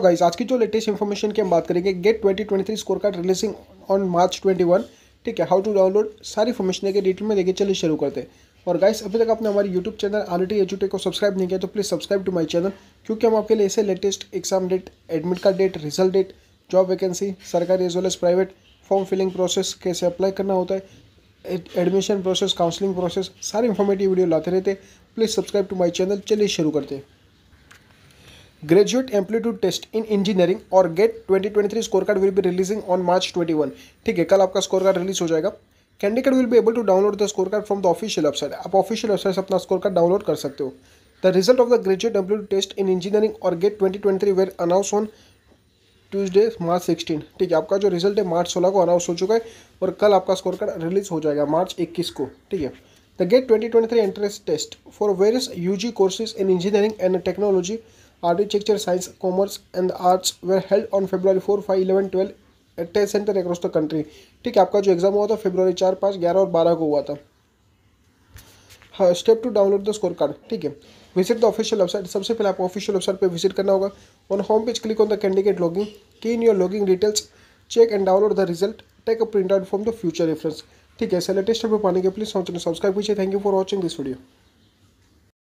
तो गाइज आज की जो लेटेस्ट इन्फॉर्मेशन की हम बात करेंगे GATE 2023 score card releasing on March 21 ठीक है हाउ टू डाउनलोड सारी इन्फॉर्मेशन के डिटेल में देखिए चलिए शुरू करते हैं और गाइस अभी तक आपने हमारे यूट्यूब चैनल आर टी को सब्सक्राइब नहीं किया तो please subscribe to my channel क्योंकि हम आपके लिए ऐसे latest exam date admit card date result date job vacancy सरकारी as well as private form filling process कैसे अप्लाई करना होता है एडमिशन प्रोसेस काउंसलिंग प्रोसेस सारे इन्फॉर्मेटिव वीडियो लाते रहते please subscribe to my channel चलिए शुरू करते हैं graduate aptitude test in engineering और gate 2023 score card will be releasing on March 21 ठीक है कल आपका स्कोर कार्ड रिलीज हो जाएगा candidate will be able to download the score card from the official website आप ऑफिशियल वेबसाइट से अपना स्कोर कार्ड डाउनलोड कर सकते हो the result of the graduate aptitude test in engineering और GATE twenty twenty were announce on Tuesday March sixteen ठीक है आपका जो रिजल्ट है मार्च सोलह को अनाउंस हो चुका है और कल आपका स्कोर कार्ड रिलीज हो जाएगा मार्च इक्कीस को ठीक है the GATE twenty twenty three entrance test for various U G courses in engineering and technology Architecture, Science, Commerce and arts Arts were held on February 4, 5, 11, 12 at test centre across the country ठीक है आपका जो exam हुआ था फेब्रवरी चार पाँच ग्यारह और बारह को हुआ था हाँ step to download the score card ठीक है विजिट द ऑफिशियल वेबसाइट सबसे पहले आपको ऑफिशियल वेबसाइट पर विजिट करना होगा on home page click on the candidate login key in your login details check and download the result take a print out from the future reference ठीक है ऐसे latest पर पाने के प्लीज सब्सक्राइब कीजिए thank you for watching this video